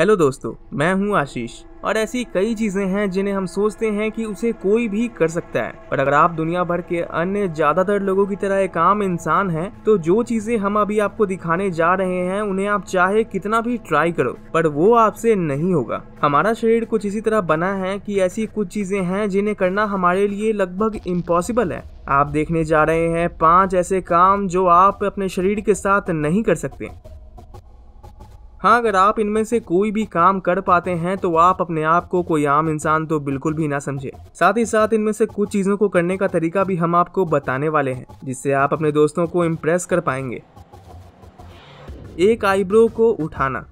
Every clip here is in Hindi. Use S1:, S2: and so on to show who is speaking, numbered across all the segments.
S1: हेलो दोस्तों मैं हूं आशीष और ऐसी कई चीजें हैं जिन्हें हम सोचते हैं कि उसे कोई भी कर सकता है पर अगर आप दुनिया भर के अन्य ज्यादातर लोगों की तरह एक आम इंसान हैं तो जो चीजें हम अभी आपको दिखाने जा रहे हैं उन्हें आप चाहे कितना भी ट्राई करो पर वो आपसे नहीं होगा हमारा शरीर कुछ इसी तरह बना है कि ऐसी कुछ चीजें हैं जिन्हें करना हमारे लिए लगभग इम्पॉसिबल है आप देखने जा रहे हैं पांच ऐसे काम जो आप अपने शरीर के साथ नहीं कर सकते हाँ अगर आप इनमें से कोई भी काम कर पाते हैं तो आप अपने आप को कोई आम इंसान तो बिल्कुल भी ना समझे साथ ही साथ इनमें से कुछ चीजों को करने का तरीका भी हम आपको बताने वाले हैं जिससे आप अपने दोस्तों को इम्प्रेस कर पाएंगे एक आईब्रो को उठाना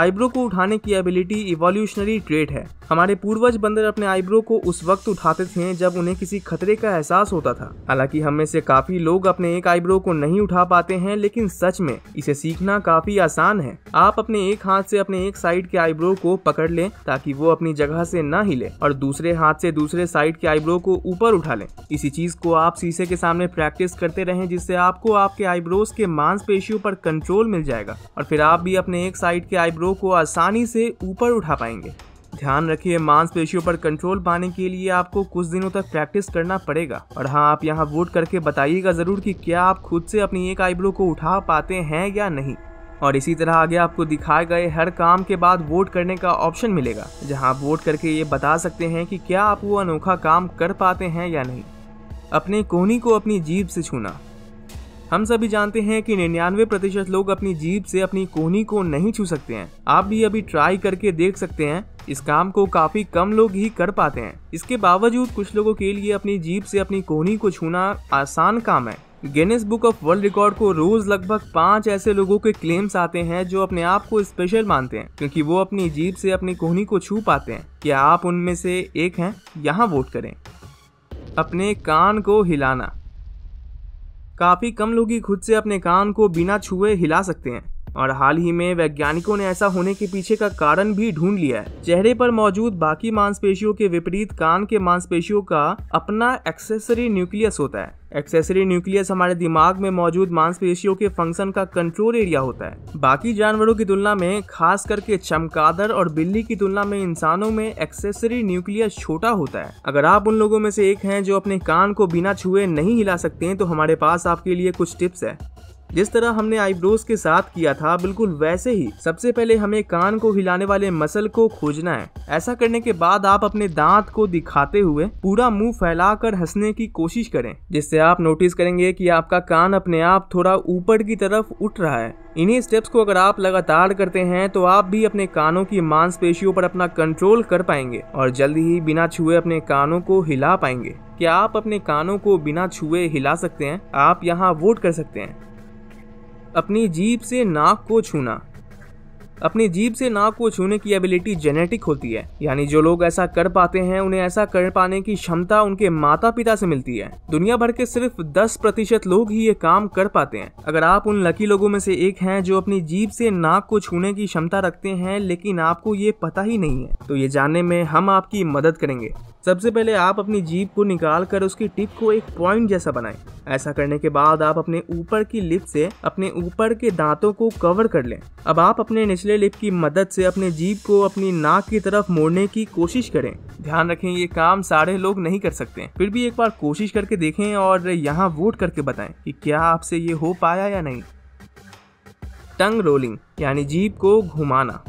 S1: आईब्रो को उठाने की एबिलिटी इवोल्यूशनरी ट्रेट है हमारे पूर्वज बंदर अपने आईब्रो को उस वक्त उठाते थे जब उन्हें किसी खतरे का एहसास होता था हालांकि हम में से काफी लोग अपने एक आईब्रो को नहीं उठा पाते हैं लेकिन सच में इसे सीखना काफी आसान है आप अपने एक हाथ से अपने एक साइड के आईब्रो को पकड़ लें ताकि वो अपनी जगह से न हिले और दूसरे हाथ से दूसरे साइड के आईब्रो को ऊपर उठा लें इसी चीज को आप शीशे के सामने प्रैक्टिस करते रहें जिससे आपको आपके आईब्रोज के मांसपेशियों पर कंट्रोल मिल जाएगा और फिर आप भी अपने एक साइड के आईब्रो को आसानी से ऊपर उठा पाएंगे ध्यान रखिए मांसपेशियों पर कंट्रोल पाने के लिए आपको कुछ दिनों तक प्रैक्टिस करना पड़ेगा और हाँ आप यहाँ वोट करके बताइएगा ज़रूर कि क्या आप खुद से अपनी एक आईब्रो को उठा पाते हैं या नहीं और इसी तरह आगे आपको दिखाए गए हर काम के बाद वोट करने का ऑप्शन मिलेगा जहाँ आप वोट करके ये बता सकते हैं कि क्या आप वो अनोखा काम कर पाते हैं या नहीं अपने कोहनी को अपनी जीभ से छूना हम सभी जानते हैं कि निन्यानवे प्रतिशत लोग अपनी जीभ से अपनी कोहनी को नहीं छू सकते हैं आप भी अभी ट्राई करके देख सकते हैं इस काम को काफी कम लोग ही कर पाते हैं इसके बावजूद कुछ लोगों के लिए अपनी जीप से अपनी कोहनी को छूना आसान काम है Guinness book of world record को रोज लगभग पांच ऐसे लोगों के क्लेम्स आते हैं जो अपने आप को स्पेशल मानते हैं क्योंकि वो अपनी जीप से अपनी कोहनी को छू पाते हैं क्या आप उनमें से एक हैं यहाँ वोट करें अपने कान को हिलाना काफी कम लोग ही खुद से अपने कान को बिना छुए हिला सकते हैं और हाल ही में वैज्ञानिकों ने ऐसा होने के पीछे का कारण भी ढूंढ लिया है चेहरे पर मौजूद बाकी मांसपेशियों के विपरीत कान के मांसपेशियों का अपना एक्सेसरी न्यूक्लियस होता है एक्सेसरी न्यूक्लियस हमारे दिमाग में मौजूद मांसपेशियों के फंक्शन का कंट्रोल एरिया होता है बाकी जानवरों की तुलना में खास करके चमकादर और बिल्ली की तुलना में इंसानों में एक्सेसरी न्यूक्लियस छोटा होता है अगर आप उन लोगों में से एक हैं जो अपने कान को बिना छुए नहीं हिला सकते हैं तो हमारे पास आपके लिए कुछ टिप्स है जिस तरह हमने आईब्रोज के साथ किया था बिल्कुल वैसे ही सबसे पहले हमें कान को हिलाने वाले मसल को खोजना है ऐसा करने के बाद आप अपने दांत को दिखाते हुए पूरा मुंह फैलाकर हंसने की कोशिश करें जिससे आप नोटिस करेंगे कि आपका कान अपने आप थोड़ा ऊपर की तरफ उठ रहा है इन्हीं स्टेप्स को अगर आप लगातार करते हैं तो आप भी अपने कानों की मांसपेशियों पर अपना कंट्रोल कर पाएंगे और जल्द ही बिना छुए अपने कानों को हिला पाएंगे क्या आप अपने कानों को बिना छुए हिला सकते हैं आप यहाँ वोट कर सकते हैं अपनी जीप से नाक को छूना अपनी जीप से नाक को छूने की एबिलिटी जेनेटिक होती है यानी जो लोग ऐसा कर पाते हैं उन्हें ऐसा कर पाने की क्षमता उनके माता पिता से मिलती है दुनिया भर के सिर्फ 10 प्रतिशत लोग ही ये काम कर पाते हैं अगर आप उन लकी लोगों में से एक हैं जो अपनी जीप से नाक को छूने की क्षमता रखते हैं लेकिन आपको ये पता ही नहीं है तो ये जानने में हम आपकी मदद करेंगे सबसे पहले आप अपनी जीप को निकाल कर उसकी टिप को एक पॉइंट जैसा बनाएं ऐसा करने के बाद आप अपने ऊपर की लिप से अपने ऊपर के दांतों को कवर कर लें अब आप अपने निचले लिप की मदद से अपने जीभ को अपनी नाक की तरफ मोड़ने की कोशिश करें ध्यान रखें ये काम सारे लोग नहीं कर सकते फिर भी एक बार कोशिश करके देखें और यहाँ वोट करके बताएं कि क्या आपसे ये हो पाया या नहीं टंग रोलिंग यानी जीप को घुमाना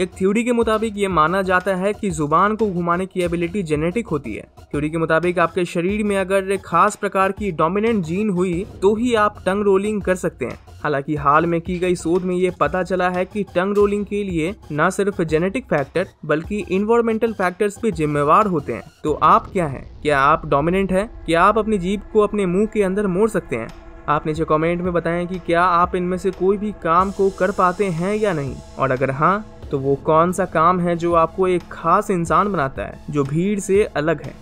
S1: एक थ्योरी के मुताबिक ये माना जाता है कि जुबान को घुमाने की एबिलिटी जेनेटिक होती है थ्योरी के मुताबिक आपके शरीर में अगर खास प्रकार की डोमिनेंट जीन हुई तो ही आप टंग रोलिंग कर सकते हैं हालांकि हाल में की गई शोध में ये पता चला है कि टंग रोलिंग के लिए न सिर्फ जेनेटिक फैक्टर बल्कि इन्वायरमेंटल फैक्टर्स भी जिम्मेवार होते हैं तो आप क्या हैं क्या आप डोमिनेंट हैं क्या आप अपनी जीभ को अपने मुंह के अंदर मोड़ सकते हैं आप नीचे कमेंट में बताएं कि क्या आप इनमें से कोई भी काम को कर पाते हैं या नहीं और अगर हाँ तो वो कौन सा काम है जो आपको एक खास इंसान बनाता है जो भीड़ से अलग है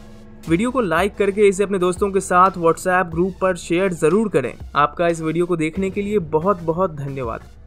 S1: वीडियो को लाइक करके इसे अपने दोस्तों के साथ व्हाट्सएप ग्रुप पर शेयर ज़रूर करें आपका इस वीडियो को देखने के लिए बहुत बहुत धन्यवाद